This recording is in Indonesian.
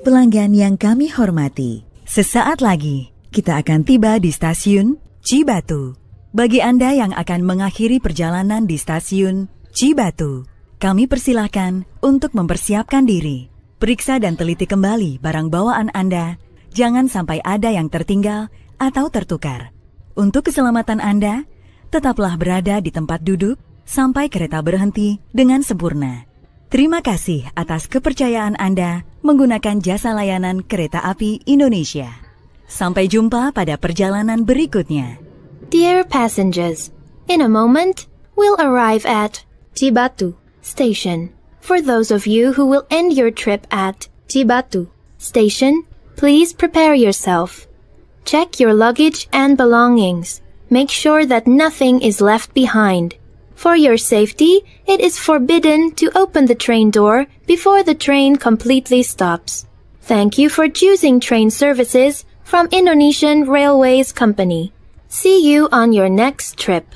Pelanggan yang kami hormati, sesaat lagi kita akan tiba di stasiun Cibatu. Bagi Anda yang akan mengakhiri perjalanan di stasiun Cibatu, kami persilahkan untuk mempersiapkan diri. Periksa dan teliti kembali barang bawaan Anda, jangan sampai ada yang tertinggal atau tertukar. Untuk keselamatan Anda, tetaplah berada di tempat duduk sampai kereta berhenti dengan sempurna. Terima kasih atas kepercayaan Anda menggunakan jasa layanan kereta api Indonesia. Sampai jumpa pada perjalanan berikutnya. Dear passengers, in a moment we'll arrive at Cibatu Station. For those of you who will end your trip at Cibatu Station, please prepare yourself. Check your luggage and belongings. Make sure that nothing is left behind. For your safety, it is forbidden to open the train door before the train completely stops. Thank you for choosing train services from Indonesian Railways Company. See you on your next trip.